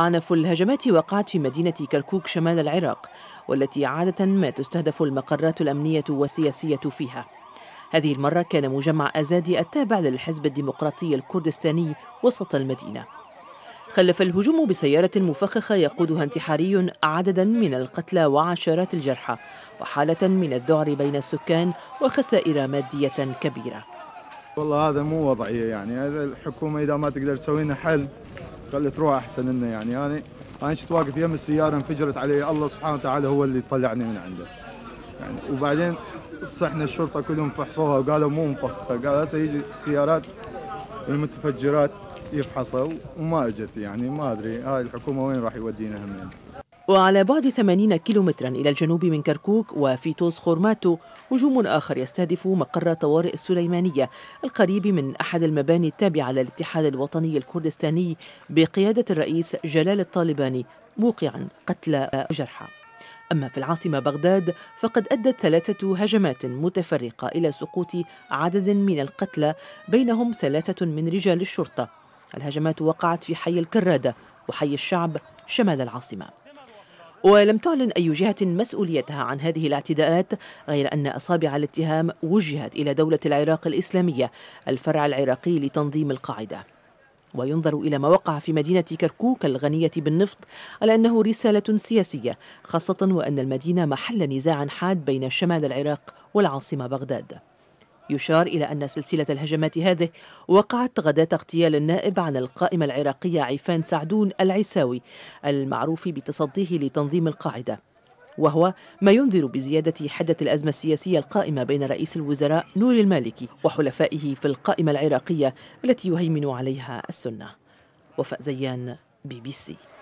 أعنف الهجمات وقعت في مدينة كركوك شمال العراق والتي عادة ما تستهدف المقرات الأمنية والسياسية فيها هذه المرة كان مجمع أزادي التابع للحزب الديمقراطي الكردستاني وسط المدينة خلف الهجوم بسيارة مفخخة يقودها انتحاري عددا من القتلى وعشرات الجرحى وحالة من الذعر بين السكان وخسائر مادية كبيرة والله هذا مو وضعية يعني هذا الحكومة إذا ما تقدر تسوي لنا حل خلي تروح احسن لنا يعني انا انا كنت واقف يم السياره انفجرت علي الله سبحانه وتعالى هو اللي طلعني من عنده يعني وبعدين صحنا الشرطه كلهم فحصوها وقالوا مو مفخخه قال هسه يجي السيارات المتفجرات يفحصوا وما اجت يعني ما ادري هاي الحكومه وين راح يودينا همين يعني. وعلى بعد 80 كيلومترا إلى الجنوب من كركوك وفي توس خورماتو هجوم آخر يستهدف مقر طوارئ السليمانية القريب من أحد المباني التابعة للاتحاد الوطني الكردستاني بقيادة الرئيس جلال الطالباني موقعا قتلى وجرحى أما في العاصمة بغداد فقد أدت ثلاثة هجمات متفرقة إلى سقوط عدد من القتلى بينهم ثلاثة من رجال الشرطة الهجمات وقعت في حي الكرادة وحي الشعب شمال العاصمه ولم تعلن أي جهة مسؤوليتها عن هذه الاعتداءات غير أن أصابع الاتهام وجهت إلى دولة العراق الإسلامية الفرع العراقي لتنظيم القاعدة وينظر إلى ما وقع في مدينة كركوك الغنية بالنفط على أنه رسالة سياسية خاصة وأن المدينة محل نزاع حاد بين شمال العراق والعاصمة بغداد يشار إلى أن سلسلة الهجمات هذه وقعت غداة اغتيال النائب عن القائمة العراقية عيفان سعدون العساوي المعروف بتصديه لتنظيم القاعدة وهو ما ينذر بزيادة حدة الأزمة السياسية القائمة بين رئيس الوزراء نور المالكي وحلفائه في القائمة العراقية التي يهيمن عليها السنة وفاء زيان بي بي سي